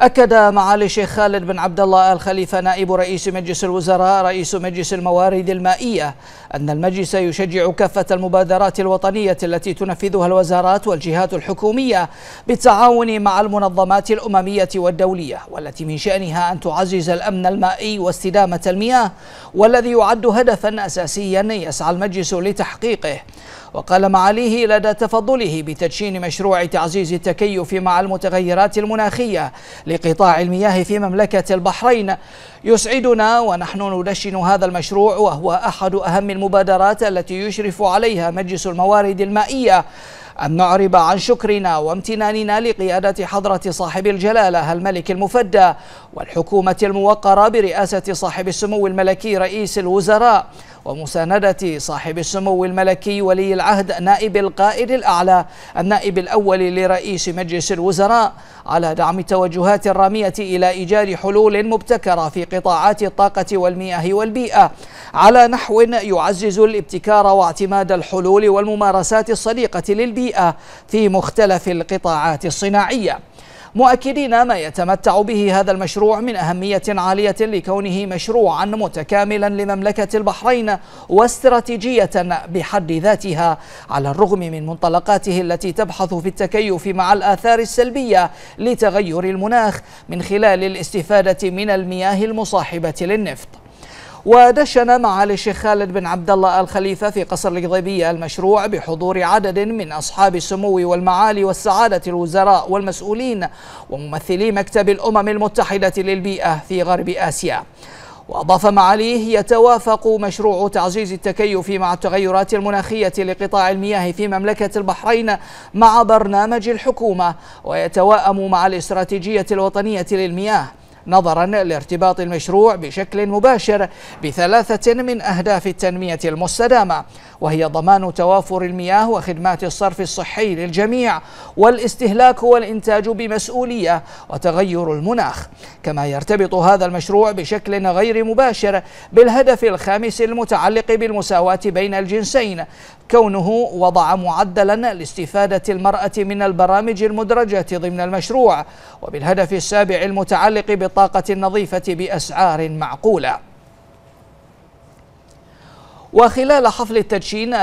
أكد معالي الشيخ خالد بن عبد الله آل خليفة نائب رئيس مجلس الوزراء رئيس مجلس الموارد المائية أن المجلس يشجع كافة المبادرات الوطنية التي تنفذها الوزارات والجهات الحكومية بالتعاون مع المنظمات الأممية والدولية والتي من شأنها أن تعزز الأمن المائي واستدامة المياه والذي يعد هدفا أساسيا يسعى المجلس لتحقيقه وقال معاليه لدى تفضله بتدشين مشروع تعزيز التكيف مع المتغيرات المناخية لقطاع المياه في مملكة البحرين يسعدنا ونحن ندشن هذا المشروع وهو أحد أهم المبادرات التي يشرف عليها مجلس الموارد المائية أن نعرب عن شكرنا وامتناننا لقيادة حضرة صاحب الجلالة الملك المفدى والحكومة الموقرة برئاسة صاحب السمو الملكي رئيس الوزراء ومساندة صاحب السمو الملكي ولي العهد نائب القائد الأعلى النائب الأول لرئيس مجلس الوزراء على دعم التوجهات الرامية إلى إيجاد حلول مبتكرة في قطاعات الطاقة والمياه والبيئة على نحو يعزز الابتكار واعتماد الحلول والممارسات الصديقة للبيئة في مختلف القطاعات الصناعية مؤكدين ما يتمتع به هذا المشروع من أهمية عالية لكونه مشروعا متكاملا لمملكة البحرين واستراتيجية بحد ذاتها على الرغم من منطلقاته التي تبحث في التكيف مع الآثار السلبية لتغير المناخ من خلال الاستفادة من المياه المصاحبة للنفط ودشن معالي الشيخ خالد بن عبد الله الخليفة في قصر القضيبية المشروع بحضور عدد من أصحاب السمو والمعالي والسعادة الوزراء والمسؤولين وممثلي مكتب الأمم المتحدة للبيئة في غرب آسيا وأضاف معاليه يتوافق مشروع تعزيز التكيف مع التغيرات المناخية لقطاع المياه في مملكة البحرين مع برنامج الحكومة ويتواءم مع الاستراتيجية الوطنية للمياه نظرا لارتباط المشروع بشكل مباشر بثلاثة من أهداف التنمية المستدامة وهي ضمان توافر المياه وخدمات الصرف الصحي للجميع والاستهلاك والإنتاج بمسؤولية وتغير المناخ كما يرتبط هذا المشروع بشكل غير مباشر بالهدف الخامس المتعلق بالمساواة بين الجنسين كونه وضع معدلا لاستفادة المرأة من البرامج المدرجة ضمن المشروع وبالهدف السابع المتعلق بالطاقة النظيفة بأسعار معقولة وخلال حفل التدشين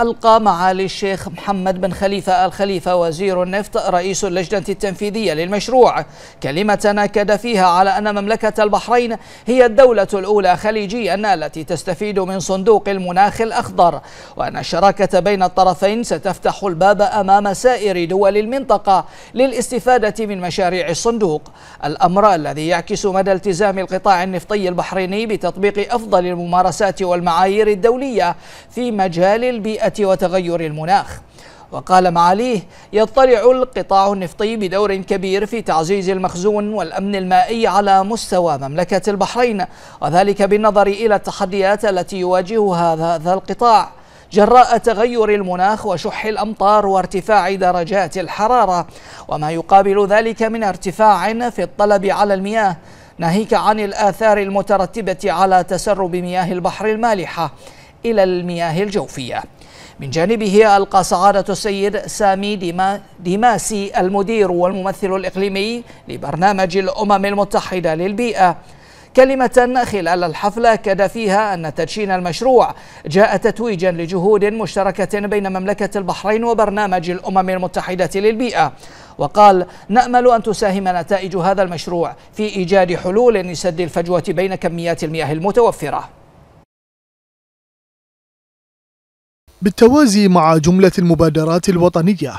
ألقى معالي الشيخ محمد بن خليفة الخليفة وزير النفط رئيس اللجنة التنفيذية للمشروع كلمة أكد فيها على أن مملكة البحرين هي الدولة الأولى خليجيا التي تستفيد من صندوق المناخ الأخضر وأن الشراكة بين الطرفين ستفتح الباب أمام سائر دول المنطقة للاستفادة من مشاريع الصندوق الأمر الذي يعكس مدى التزام القطاع النفطي البحريني بتطبيق أفضل الممارسات والمعايير الدولية الدولية في مجال البيئة وتغير المناخ وقال معاليه يطلع القطاع النفطي بدور كبير في تعزيز المخزون والأمن المائي على مستوى مملكة البحرين وذلك بالنظر إلى التحديات التي يواجهها هذا القطاع جراء تغير المناخ وشح الأمطار وارتفاع درجات الحرارة وما يقابل ذلك من ارتفاع في الطلب على المياه ناهيك عن الآثار المترتبة على تسرب مياه البحر المالحة إلى المياه الجوفية من جانبه ألقى سعادة السيد سامي ديما ديماسي المدير والممثل الإقليمي لبرنامج الأمم المتحدة للبيئة كلمة خلال الحفلة أكد فيها أن تدشين المشروع جاء تتويجا لجهود مشتركة بين مملكة البحرين وبرنامج الأمم المتحدة للبيئة وقال نأمل أن تساهم نتائج هذا المشروع في إيجاد حلول لسد الفجوة بين كميات المياه المتوفرة بالتوازي مع جملة المبادرات الوطنية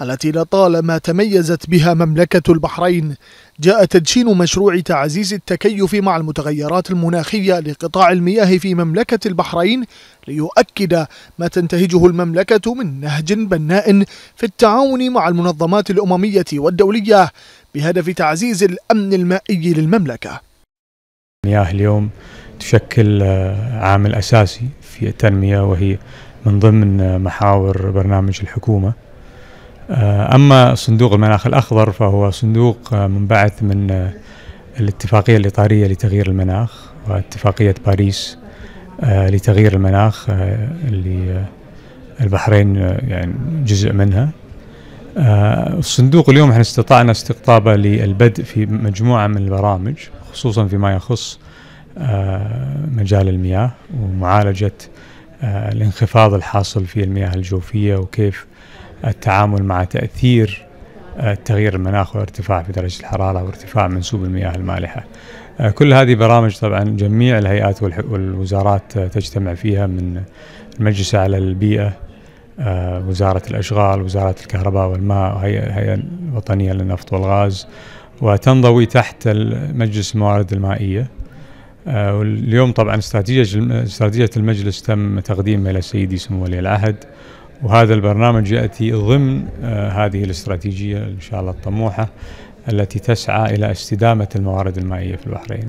التي لطالما تميزت بها مملكة البحرين جاء تدشين مشروع تعزيز التكيف مع المتغيرات المناخية لقطاع المياه في مملكة البحرين ليؤكد ما تنتهجه المملكة من نهج بناء في التعاون مع المنظمات الأممية والدولية بهدف تعزيز الأمن المائي للمملكة المياه اليوم تشكل آه، عامل أساسي في التنمية وهي من ضمن محاور برنامج الحكومة آه، أما صندوق المناخ الأخضر فهو صندوق آه، منبعث من آه، الاتفاقية الإطارية لتغيير المناخ واتفاقية باريس لتغيير المناخ اللي البحرين يعني جزء منها الصندوق اليوم احنا استطعنا استقطابه للبدء في مجموعة من البرامج خصوصا فيما يخص مجال المياه ومعالجة آه، الانخفاض الحاصل في المياه الجوفية وكيف التعامل مع تأثير آه، تغيير المناخ وارتفاع في درجة الحرارة وارتفاع منسوب المياه المالحة آه، كل هذه برامج طبعا جميع الهيئات والوزارات تجتمع فيها من المجلس على البيئة وزارة الأشغال وزارة الكهرباء والماء الهيئة الوطنية للنفط والغاز وتنضوي تحت مجلس الموارد المائية آه، واليوم طبعا استراتيجية استراتيجية المجلس تم تقديمها إلى سيدي سمو ولي العهد وهذا البرنامج يأتي ضمن آه، هذه الاستراتيجية إن شاء الله الطموحة التي تسعى إلى استدامة الموارد المائية في البحرين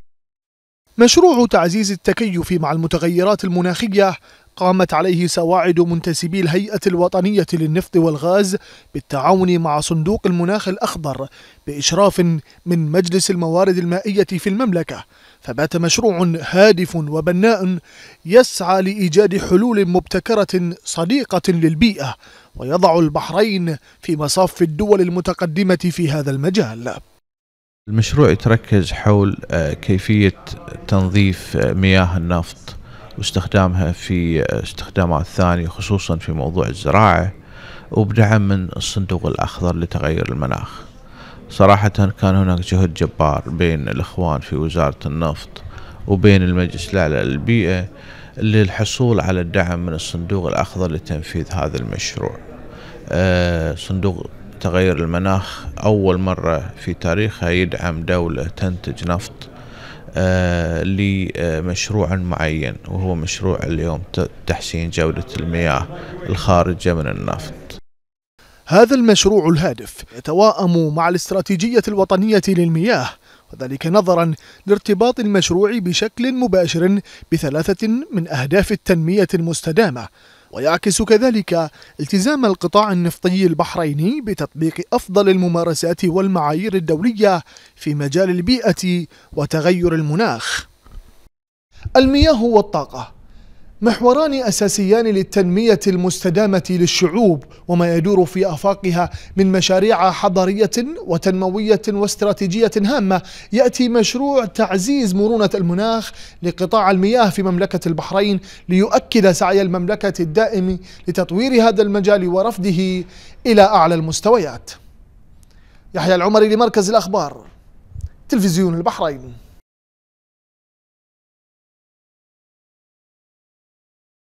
مشروع تعزيز التكيف مع المتغيرات المناخية قامت عليه سواعد منتسبي الهيئة الوطنية للنفط والغاز بالتعاون مع صندوق المناخ الأخضر بإشراف من مجلس الموارد المائية في المملكة فبات مشروع هادف وبناء يسعى لإيجاد حلول مبتكرة صديقة للبيئة ويضع البحرين في مصاف الدول المتقدمة في هذا المجال المشروع يتركز حول آه، كيفية تنظيف آه، مياه النفط واستخدامها في آه، استخدامات ثانية خصوصا في موضوع الزراعة وبدعم من الصندوق الأخضر لتغير المناخ صراحة كان هناك جهد جبار بين الإخوان في وزارة النفط وبين المجلس الأعلى للبيئة للحصول على الدعم من الصندوق الأخضر لتنفيذ هذا المشروع آه، صندوق تغير المناخ أول مرة في تاريخها يدعم دولة تنتج نفط آه، لمشروع معين وهو مشروع اليوم تحسين جودة المياه الخارجة من النفط هذا المشروع الهادف يتواءم مع الاستراتيجية الوطنية للمياه وذلك نظرا لارتباط المشروع بشكل مباشر بثلاثة من أهداف التنمية المستدامة ويعكس كذلك التزام القطاع النفطي البحريني بتطبيق أفضل الممارسات والمعايير الدولية في مجال البيئة وتغير المناخ المياه والطاقة محوران أساسيان للتنمية المستدامة للشعوب وما يدور في آفاقها من مشاريع حضرية وتنموية واستراتيجية هامة يأتي مشروع تعزيز مرونة المناخ لقطاع المياه في مملكة البحرين ليؤكد سعي المملكة الدائم لتطوير هذا المجال ورفضه إلى أعلى المستويات يحيى العمري لمركز الأخبار تلفزيون البحرين